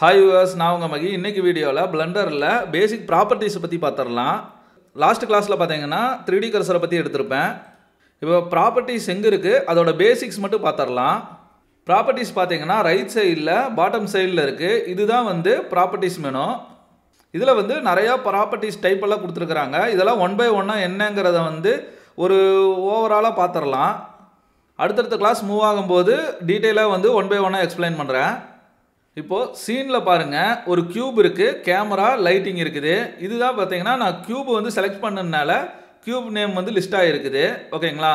hi US நான் உங்கள் மகி இன்றைக்கி வீடியோவில் பிளண்டரில் பேசிக் ப்ராப்பர்ட்டிஸை பற்றி பார்த்துடலாம் லாஸ்ட் கிளாஸில் பார்த்தீங்கன்னா த்ரீ டி கர்சரை பற்றி எடுத்திருப்பேன் இப்போ ப்ராப்பர்ட்டிஸ் எங்கே இருக்குது அதோட பேசிக்ஸ் மட்டும் பார்த்துடலாம் ப்ராப்பர்ட்டிஸ் பார்த்தீங்கன்னா ரைட் சைடில் பாட்டம் சைடில் இருக்குது இதுதான் வந்து ப்ராப்பர்ட்டிஸ் மெனு இதில் வந்து நிறையா ப்ராப்பர்ட்டிஸ் டைப்பெல்லாம் கொடுத்துருக்குறாங்க இதெல்லாம் ஒன் பை ஒன்னாக என்னங்கிறத வந்து ஒரு ஓவராலாக பார்த்துடலாம் அடுத்தடுத்த கிளாஸ் மூவ் ஆகும்போது டீட்டெயிலாக வந்து ஒன் பை ஒன்னாக எக்ஸ்பிளைன் பண்ணுறேன் இப்போது சீனில் பாருங்கள் ஒரு க்யூப் இருக்குது கேமரா லைட்டிங் இருக்குது இதுதான் பார்த்தீங்கன்னா நான் க்யூப் வந்து செலக்ட் பண்ணதுனால க்யூப் நேம் வந்து லிஸ்ட் ஆகிருக்குது ஓகேங்களா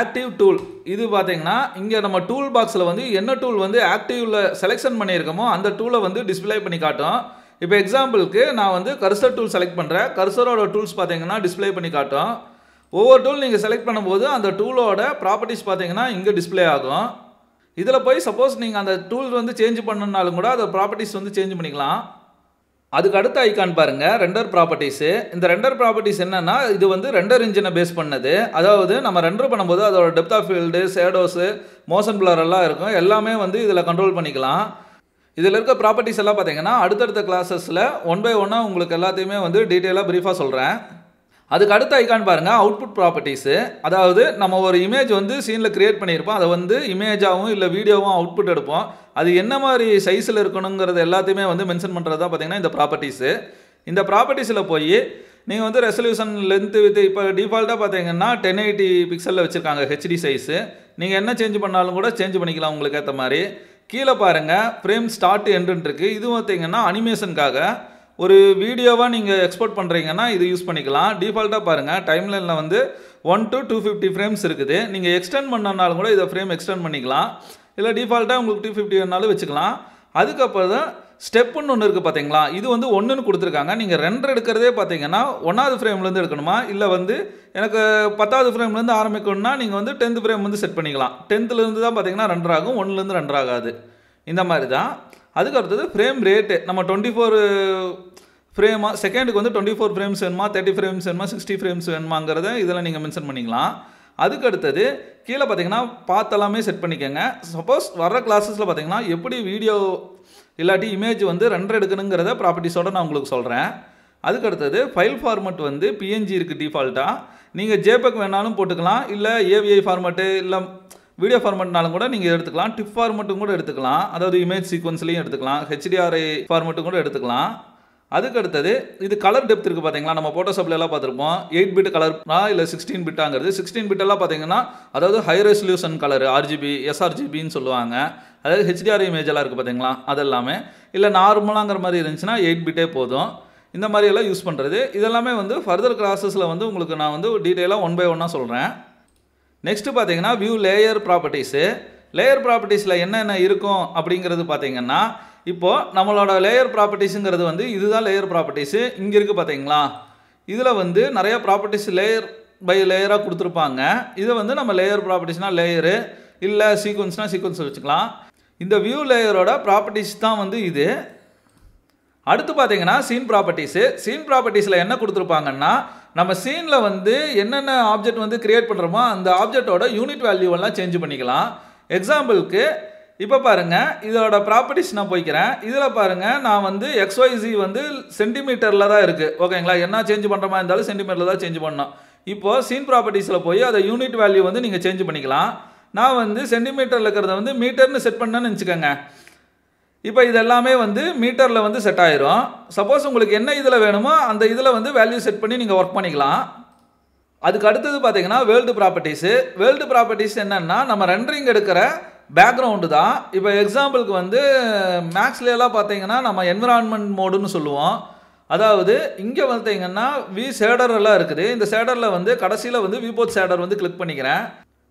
ஆக்டிவ் டூல் இது பார்த்தீங்கன்னா இங்கே நம்ம டூல் பாக்ஸில் வந்து என்ன டூல் வந்து ஆக்டிவில் செலெக்ஷன் பண்ணியிருக்கோமோ அந்த டூலை வந்து டிஸ்பிளே பண்ணி காட்டும் இப்போ எக்ஸாம்பிளுக்கு நான் வந்து கர்சர் டூல் செலக்ட் பண்ணுறேன் கர்சரோட டூல்ஸ் பார்த்தீங்கன்னா டிஸ்பிளே பண்ணி காட்டும் ஒவ்வொரு டூல் நீங்கள் செலக்ட் பண்ணும்போது அந்த டூலோட ப்ராப்பர்ட்டிஸ் பார்த்தீங்கன்னா இங்கே டிஸ்பிளே ஆகும் இதில் போய் சப்போஸ் நீங்கள் அந்த டூல் வந்து சேஞ்ச் பண்ணனாலும் கூட அதை ப்ராப்பர்ட்டிஸ் வந்து சேஞ்ச் பண்ணிக்கலாம் அதுக்கு அடுத்த ஐக்கான் பாருங்கள் ரெண்டர் ப்ராப்பர்ட்டிஸு இந்த ரெண்டர் ப்ராப்பர்ட்டிஸ் என்னென்னா இது வந்து ரெண்டர் இன்ஜினை பேஸ் பண்ணது அதாவது நம்ம ரெண்டர் பண்ணும்போது அதோட depth of field shadows motion blur எல்லாம் இருக்கும் எல்லாமே வந்து இதில் கண்ட்ரோல் பண்ணிக்கலாம் இதில் இருக்க ப்ராப்பர்ட்டிஸ் எல்லாம் பார்த்தீங்கன்னா அடுத்தடுத்த கிளாஸஸில் ஒன் பை ஒன்னாக உங்களுக்கு எல்லாத்தையுமே வந்து டீட்டெயிலாக ப்ரீஃபாக சொல்கிறேன் அதுக்கு அடுத்த ஐக்கான் பாருங்கள் அவுட்புட் ப்ராப்பர்ட்டிஸு அதாவது நம்ம ஒரு இமேஜ் வந்து சீனில் க்ரியேட் பண்ணியிருப்போம் அதை வந்து இமேஜாகவும் இல்லை வீடியோவும் அவுட்புட் எடுப்போம் அது என்ன மாதிரி சைஸில் இருக்கணுங்கிறது எல்லாத்தையுமே வந்து மென்ஷன் பண்ணுறது தான் இந்த ப்ராப்பர்ட்டிஸு இந்த ப்ராப்பர்ட்டிஸில் போய் நீங்கள் வந்து ரெசல்யூஷன் லென்த்து வித் இப்போ டிஃபால்ட்டாக பார்த்தீங்கன்னா டென் எயிட்டி பிக்சலில் வச்சுருக்காங்க ஹெச்டி சைஸு நீங்கள் என்ன சேஞ்ச் பண்ணாலும் கூட சேஞ்ச் பண்ணிக்கலாம் உங்களுக்கு ஏற்ற மாதிரி கீழே பாருங்கள் ஃப்ரேம் ஸ்டார்ட் எண்டுன்ட்ருக்கு இது பார்த்தீங்கன்னா அனிமேஷனுக்காக ஒரு வீடியோவாக நீங்கள் எக்ஸ்போர்ட் பண்ணுறீங்கன்னா இது யூஸ் பண்ணிக்கலாம் டிஃபால்ட்டாக பாருங்கள் டைம்லைனில் வந்து one to two fifty frames இருக்குது நீங்கள் எக்ஸ்டெண்ட் பண்ணனாலும் கூட இதை ஃப்ரேம் எக்ஸ்டெண்ட் பண்ணிக்கலாம் இல்லை டிஃபால்ட்டாக உங்களுக்கு டூ ஃபிஃப்டி வேணாலும் வச்சுக்கலாம் அதுக்கப்புறம் தான் ஸ்டெப்புன்னு ஒன்று இருக்குது பார்த்தீங்களா இது வந்து ஒன்றுன்னு கொடுத்துருக்காங்க நீங்கள் ரெண்டு எடுக்கிறதே பார்த்தீங்கன்னா ஒன்றாவது ஃப்ரேம்லேருந்து எடுக்கணுமா இல்லை வந்து எனக்கு பத்தாவது ஃப்ரேம்லேருந்து ஆரம்பிக்கணும்னா நீங்கள் வந்து டென்த் ஃப்ரேம் வந்து செட் பண்ணிக்கலாம் டென்த்துலேருந்து தான் பார்த்தீங்கன்னா ரெண்டர் ஆகும் ஒன்றுலேருந்து ரெண்டர் ஆகாது இந்த மாதிரி தான் அதுக்கு அடுத்தது ஃப்ரேம் ரேட்டு நம்ம டுவெண்ட்டி ஃபோர் ஃப்ரேமா செகண்டுக்கு வந்து டுவெண்ட்டி ஃபோர் ஃப்ரேம்ஸ் வேணுமா தேர்ட்டி ஃப்ரேம்ஸ் வேணுமா சிக்ஸ்டி ஃப்ரேம்ஸ் வேணுமாங்கிறத இதெல்லாம் நீங்கள் மென்ஷன் பண்ணிக்கலாம் அதுக்கு அடுத்தது கீழே பார்த்தீங்கன்னா பார்த்தெல்லாமே செட் பண்ணிக்கோங்க சப்போஸ் வர்ற கிளாஸஸில் பார்த்தீங்கன்னா எப்படி வீடியோ இல்லாட்டி இமேஜ் வந்து ரெண்டர் எடுக்கணுங்கிறத ப்ராப்பர்ட்டிஸோடு நான் உங்களுக்கு சொல்கிறேன் அதுக்கு அடுத்தது ஃபைல் ஃபார்மெட் வந்து பிஎன்ஜி இருக்குது டிஃபால்ட்டாக நீங்கள் ஜேபக் வேணாலும் போட்டுக்கலாம் இல்லை ஏவிஐ ஃபார்மெட்டு இல்லை வீடியோ ஃபார்மெட்னாலும் கூட நீங்கள் எடுத்துக்கலாம் டிப் ஃபார்மெட்டும் கூட எடுத்துக்கலாம் அதாவது இமேஜ் சீக்வன்ஸ்லையும் எடுத்துக்கலாம் ஹெச்டிஆர்ஐ ஃபார்மெட்டும் கூட எடுத்துக்கலாம் அதுக்கு அடுத்தது இது கலர் டெப்த் இருக்குது பார்த்தீங்களா நம்ம ஃபோட்டோஷாப்ல எல்லாம் பார்த்துருப்போம் எயிட் பிட் கலர்னா இல்லை சிக்ஸ்டீன் பிட்டாங்கிறது சிக்ஸ்டீன் பிட்டெல்லாம் பார்த்தீங்கன்னா அதாவது ஹை ரெசல்யூஷன் கலர் ஆர்ஜிபி எஸ்ஆர்ஜிபின்னு சொல்லுவாங்க அதாவது ஹெச்டிஆர் இமேஜ் எல்லாம் இருக்குது பார்த்தீங்களா அதெல்லாமே இல்லை நார்மலாங்கிற மாதிரி இருந்துச்சுன்னா எயிட் பிட்டே போதும் இந்த மாதிரியெல்லாம் யூஸ் பண்ணுறது இதெல்லாமே வந்து ஃபர்தர் கிளாஸஸில் வந்து உங்களுக்கு நான் வந்து டீட்டெயிலாக ஒன் பை ஒன்னாக சொல்கிறேன் நெக்ஸ்ட்டு பார்த்தீங்கன்னா வியூ லேயர் ப்ராப்பர்ட்டிஸு லேயர் ப்ராப்பர்ட்டிஸில் என்னென்ன இருக்கும் அப்படிங்கிறது பார்த்தீங்கன்னா இப்போது நம்மளோட லேயர் ப்ராப்பர்ட்டிஸுங்கிறது வந்து இதுதான் லேயர் ப்ராப்பர்ட்டிஸு இங்கே இருக்குது பார்த்தீங்களா இதில் வந்து நிறைய ப்ராப்பர்ட்டிஸ் லேயர் பை லேயராக கொடுத்துருப்பாங்க இதை வந்து நம்ம லேயர் ப்ராப்பர்ட்டிஸ்னால் லேயரு இல்லை சீக்வன்ஸ்னால் சீக்வன்ஸ் வச்சுக்கலாம் இந்த வியூ லேயரோட ப்ராப்பர்ட்டிஸ் தான் வந்து இது அடுத்து பார்த்தீங்கன்னா சீன் ப்ராப்பர்ட்டிஸு சீன் ப்ராப்பர்ட்டிஸில் என்ன கொடுத்துருப்பாங்கன்னா நம்ம சீனில் வந்து என்னென்ன ஆப்ஜெக்ட் வந்து கிரியேட் பண்ணுறோமோ அந்த ஆப்ஜெக்டோட யூனிட் வேல்யூவெல்லாம் சேஞ்ச் பண்ணிக்கலாம் எக்ஸாம்பிளுக்கு இப்போ பாருங்கள் இதோட ப்ராப்பர்ட்டிஸ் நான் போய்க்கிறேன் இதில் பாருங்கள் நான் வந்து எக்ஸ்ஒய்சி வந்து சென்டிமீட்டரில் தான் இருக்குது ஓகேங்களா என்ன சேஞ்ச் பண்ணுறமா இருந்தாலும் சென்டிமீட்டரில் தான் சேஞ்ச் பண்ணோம் இப்போது சீன் ப்ராப்பர்ட்டிஸில் போய் அதை யூனிட் வேல்யூ வந்து நீங்கள் சேஞ்ச் பண்ணிக்கலாம் நான் வந்து சென்டிமீட்டரில் இருக்கிறத வந்து மீட்டர்னு செட் பண்ணேன்னு வச்சுக்கோங்க இப்போ இது எல்லாமே வந்து மீட்டரில் வந்து செட் ஆயிரும் சப்போஸ் உங்களுக்கு என்ன இதில் வேணுமோ அந்த இதில் வந்து வேல்யூ செட் பண்ணி நீங்கள் ஒர்க் பண்ணிக்கலாம் அதுக்கு அடுத்தது பார்த்தீங்கன்னா வேர்ல்டு ப்ராப்பர்ட்டிஸு வேர்ல்டு ப்ராப்பர்ட்டிஸ் என்னென்னா நம்ம ரெண்டரிங் எடுக்கிற பேக்ரவுண்டு தான் இப்போ எக்ஸாம்பிளுக்கு வந்து மேக்ஸ்லேலாம் பார்த்தீங்கன்னா நம்ம என்விரான்மெண்ட் மோடுன்னு சொல்லுவோம் அதாவது இங்கே பார்த்தீங்கன்னா வி சேடர் எல்லாம் இருக்குது இந்த சேடரில் வந்து கடைசியில் வந்து விபோத் சேடர் வந்து கிளிக் பண்ணிக்கிறேன்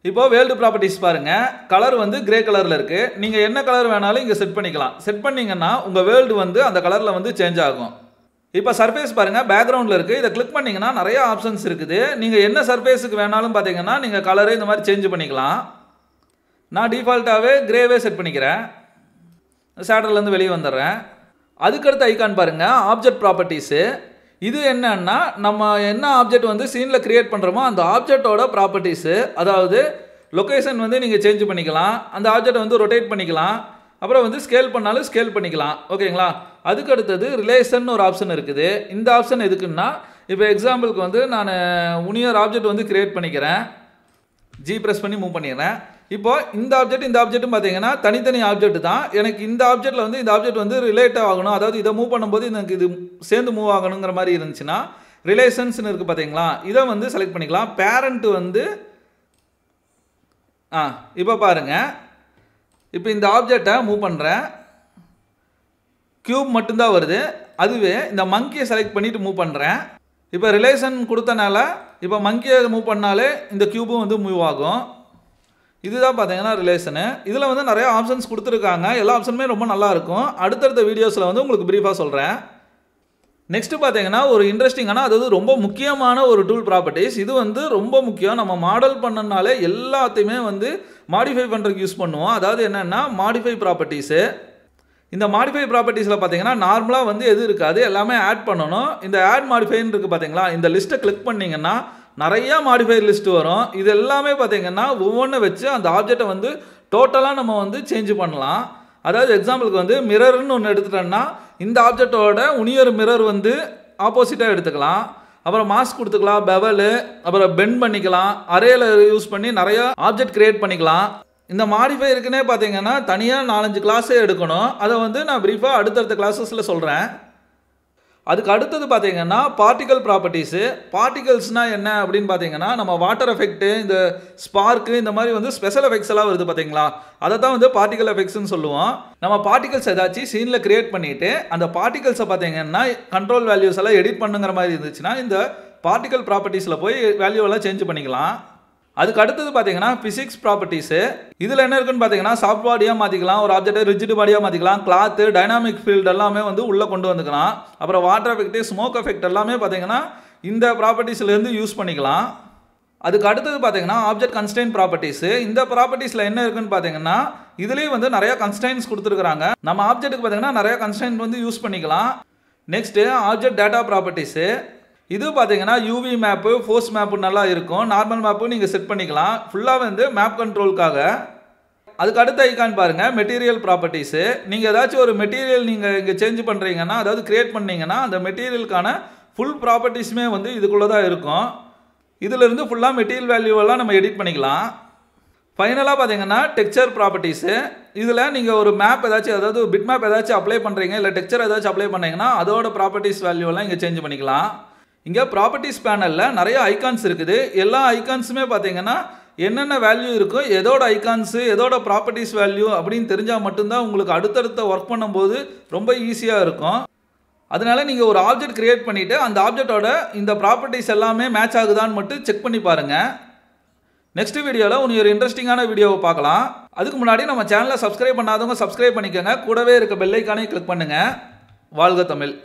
இப்போ வேல்டு ப்ராப்பர்ட்டிஸ் பாருங்கள் கலர் வந்து கிரே கலரில் இருக்குது நீங்கள் என்ன கலர் வேணாலும் இங்கே செட் பண்ணிக்கலாம் செட் பண்ணிங்கன்னா உங்கள் வேல்டு வந்து அந்த கலரில் வந்து சேஞ்ச் ஆகும் இப்போ சர்ஃபேஸ் பாருங்கள் பேக்ரவுண்டில் இருக்குது இதை கிளிக் பண்ணிங்கன்னா நிறைய ஆப்ஷன்ஸ் இருக்குது நீங்கள் என்ன சர்ஃபேஸுக்கு வேணாலும் பார்த்தீங்கன்னா நீங்கள் கலரு இந்த மாதிரி சேஞ்ச் பண்ணிக்கலாம் நான் டிஃபால்ட்டாகவே கிரேவே செட் பண்ணிக்கிறேன் சேட்டர்லேருந்து வெளியே வந்துடுறேன் அதுக்கடுத்த ஐக்கான் பாருங்கள் ஆப்ஜெக்ட் ப்ராப்பர்ட்டிஸு இது என்னன்னா நம்ம என்ன ஆப்ஜெக்ட் வந்து சீனில் க்ரியேட் பண்ணுறோமோ அந்த ஆப்ஜெக்டோட ப்ராப்பர்ட்டிஸு அதாவது லொக்கேஷன் வந்து நீங்கள் சேஞ்ச் பண்ணிக்கலாம் அந்த ஆப்ஜெக்ட் வந்து ரொட்டேட் பண்ணிக்கலாம் அப்புறம் வந்து ஸ்கேல் பண்ணாலும் ஸ்கேல் பண்ணிக்கலாம் ஓகேங்களா அதுக்கு அடுத்தது ரிலேஷன் ஒரு ஆப்ஷன் இருக்குது இந்த ஆப்ஷன் எதுக்குன்னா இப்போ எக்ஸாம்பிளுக்கு வந்து நான் உனியர் ஆப்ஜெக்ட் வந்து க்ரியேட் பண்ணிக்கிறேன் ஜி ப்ரெஸ் பண்ணி மூவ் பண்ணிடுறேன் இப்போ இந்த ஆப்ஜெக்ட் இந்த ஆப்ஜெக்ட்டும் பார்த்தீங்கன்னா தனித்தனி ஆப்ஜெக்ட் தான் எனக்கு இந்த ஆப்ஜெக்ட்டில் வந்து இந்த ஆப்ஜெக்ட் வந்து ரிலேட் ஆகணும் அதாவது இதை மூவ் பண்ணும்போது எனக்கு இது சேர்ந்து மூவ் ஆகணுங்கிற மாதிரி இருந்துச்சுன்னா ரிலேஷன்ஸ்னு இருக்குது பார்த்தீங்களா இதை வந்து செலக்ட் பண்ணிக்கலாம் பேரண்ட் வந்து ஆ இப்போ பாருங்க இப்போ இந்த ஆப்ஜெக்டை மூவ் பண்ணுறேன் க்யூப் மட்டும்தான் வருது அதுவே இந்த மங்கியை செலக்ட் பண்ணிவிட்டு மூவ் பண்ணுறேன் இப்போ ரிலேஷன் கொடுத்தனால இப்போ மங்கியை மூவ் பண்ணாலே இந்த க்யூப்பும் வந்து மூவ் ஆகும் இதுதான் பார்த்தீங்கன்னா ரிலேஷனு இதில் வந்து நிறையா ஆப்ஷன்ஸ் கொடுத்துருக்காங்க எல்லா ஆப்ஷனுமே ரொம்ப நல்லாயிருக்கும் அடுத்தடுத்த வீடியோஸில் வந்து உங்களுக்கு ப்ரீஃபாக சொல்கிறேன் நெக்ஸ்ட்டு பார்த்தீங்கன்னா ஒரு இன்ட்ரெஸ்டிங்கான அதாவது ரொம்ப முக்கியமான ஒரு டூல் ப்ராப்பர்ட்டிஸ் இது வந்து ரொம்ப முக்கியம் நம்ம மாடல் பண்ணனாலே எல்லாத்தையுமே வந்து மாடிஃபை பண்ணுறதுக்கு யூஸ் பண்ணுவோம் அதாவது என்னென்னா மாடிஃபை ப்ராப்பர்ட்டிஸு இந்த மாடிஃபை ப்ராப்பர்ட்டிஸில் பார்த்தீங்கன்னா நார்மலாக வந்து எது இருக்காது எல்லாமே ஆட் பண்ணணும் இந்த ஆட் மாடிஃபைன்னு இருக்குது பார்த்தீங்களா இந்த லிஸ்ட்டை கிளிக் பண்ணிங்கன்னா நிறையா மாடிஃபைட் லிஸ்ட் வரும் இது எல்லாமே பார்த்தீங்கன்னா ஒவ்வொன்றை வச்சு அந்த ஆப்ஜெக்டை வந்து டோட்டலாக நம்ம வந்து சேஞ்ச் பண்ணலாம் அதாவது எக்ஸாம்பிளுக்கு வந்து மிரர்னு ஒன்று எடுத்துட்டோன்னா இந்த ஆப்ஜெக்டோட உனியர் மிரர் வந்து ஆப்போசிட்டாக எடுத்துக்கலாம் அப்புறம் மாஸ்க் கொடுத்துக்கலாம் பெவலு அப்புறம் பெண்ட் பண்ணிக்கலாம் அரையில் யூஸ் பண்ணி நிறையா ஆப்ஜெக்ட் க்ரியேட் பண்ணிக்கலாம் இந்த மாடிஃபை இருக்குன்னே பார்த்தீங்கன்னா தனியாக நாலஞ்சு கிளாஸே எடுக்கணும் அதை வந்து நான் ப்ரீஃபாக அடுத்தடுத்த கிளாஸஸில் சொல்கிறேன் அதுக்கு அடுத்தது பார்த்தீங்கன்னா பார்ட்டிகல் ப்ராப்பர்ட்டிஸு பார்ட்டிகல்ஸ்னால் என்ன அப்படின்னு பார்த்தீங்கன்னா நம்ம வாட்டர் எஃபெக்ட்டு இந்த ஸ்பார்க்கு இந்த மாதிரி வந்து ஸ்பெஷல் எஃபெக்ட்ஸ் எல்லாம் வருது பார்த்தீங்களா அதை தான் வந்து பார்ட்டிகல் எஃபெக்ட்ஸ்னு சொல்லுவோம் நம்ம பார்ட்டிகல்ஸ் ஏதாச்சும் சீனில் கிரியேட் பண்ணிவிட்டு அந்த பார்ட்டிகல்ஸை பார்த்தீங்கன்னா கண்ட்ரோல் வேல்யூஸ் எல்லாம் எடிட் பண்ணுங்கிற மாதிரி இருந்துச்சுன்னா இந்த பார்ட்டிகல் ப்ராப்பர்ட்டிஸில் போய் வேல்யூ எல்லாம் சேஞ்ச் பண்ணிக்கலாம் அதுக்கு அடுத்தது பார்த்தீங்கன்னா ஃபிசிக்ஸ் ப்ராப்பர்ட்டிஸு இதில் என்ன இருக்குன்னு பார்த்தீங்கன்னா சாஃப்ட் பாடியாக மாற்றிக்கலாம் ஒரு ஆப்ஜெக்டை ரிஜிட் பாடியாக மாற்றிக்கலாம் கிளாத்து டைனாமிக் ஃபீல்டு எல்லாமே வந்து உள்ளே கொண்டு வந்துக்கலாம் அப்புறம் வாட்டர் எஃபெக்ட் ஸ்மோக் எஃபெக்ட் எல்லாமே பார்த்தீங்கன்னா இந்த ப்ராப்பர்ட்டிஸ்லேருந்து யூஸ் பண்ணிக்கலாம் அதுக்கு அடுத்தது பார்த்தீங்கன்னா ஆப்ஜெக்ட் கன்ஸ்டைன் ப்ராப்பர்ட்டிஸு இந்த ப்ராப்பர்ட்டிஸில் என்ன இருக்குன்னு பார்த்தீங்கன்னா இதுலேயும் வந்து நிறையா கன்ஸ்டைன்ஸ் கொடுத்துருக்குறாங்க நம்ம ஆப்ஜெக்ட்டுக்கு பார்த்தீங்கன்னா நிறையா கன்ஸ்டைன்ட் வந்து யூஸ் பண்ணிக்கலாம் நெக்ஸ்ட்டு ஆப்ஜெக்ட் டேட்டா ப்ராப்பர்ட்டிஸு இது பார்த்தீங்கன்னா யூவி மேப்பு ஃபோர்ஸ் மேப்பு நல்லா இருக்கும் நார்மல் மேப்பு நீங்கள் செட் பண்ணிக்கலாம் ஃபுல்லாக வந்து மேப் கண்ட்ரோலுக்காக அதுக்கு அடுத்த ஐக்கான் பாருங்கள் மெட்டீரியல் ப்ராப்பர்ட்டிஸு நீங்கள் ஏதாச்சும் ஒரு மெட்டீரியல் நீங்கள் இங்கே சேஞ்ச் பண்ணுறீங்கன்னா அதாவது க்ரியேட் பண்ணிங்கன்னா அந்த மெட்டீரியலுக்கான ஃபுல் ப்ராப்பர்ட்டிஸுமே வந்து இதுக்குள்ளே தான் இருக்கும் இதிலிருந்து ஃபுல்லாக மெட்டீரியல் வேல்யூவெல்லாம் நம்ம எடிட் பண்ணிக்கலாம் ஃபைனலாக பார்த்தீங்கன்னா டெக்ஸ்சர் ப்ராப்பர்ட்டிஸு இதில் நீங்கள் ஒரு மேப் ஏதாச்சும் அதாவது பிட் மேப் ஏதாச்சும் அப்ளை பண்ணுறீங்க இல்லை டெக்ஸ்சர் ஏதாச்சும் அப்ளை பண்ணிங்கன்னா அதோட ப்ராப்பர்ட்டிஸ் வேல்யூவெல்லாம் இங்கே சேஞ்ச் பண்ணிக்கலாம் இங்கே ப்ராப்பர்ட்டிஸ் பேனலில் நிறைய ஐக்கான்ஸ் இருக்குது எல்லா ஐக்கான்ஸுமே பார்த்தீங்கன்னா என்னென்ன வேல்யூ இருக்கோ எதோட ஐக்கான்ஸு எதோட ப்ராப்பர்ட்டிஸ் வேல்யூ அப்படின்னு தெரிஞ்சால் மட்டும்தான் உங்களுக்கு அடுத்தடுத்த ஒர்க் பண்ணும்போது ரொம்ப ஈஸியாக இருக்கும் அதனால் நீங்கள் ஒரு ஆப்ஜெக்ட் க்ரியேட் பண்ணிவிட்டு அந்த ஆப்ஜெக்டோட இந்த ப்ராப்பர்ட்டிஸ் எல்லாமே மேட்ச் ஆகுதான்னு மட்டும் செக் பண்ணி பாருங்கள் நெக்ஸ்ட் வீடியோவில் உனி ஒரு இன்ட்ரெஸ்டிங்கான வீடியோவை பார்க்கலாம் அதுக்கு முன்னாடி நம்ம சேனலை சப்ஸ்கிரைப் பண்ணாதவங்க சப்ஸ்கிரைப் பண்ணிக்கோங்க கூடவே இருக்க பெல்லைக்கானே கிளிக் பண்ணுங்கள் வாழ்க தமிழ்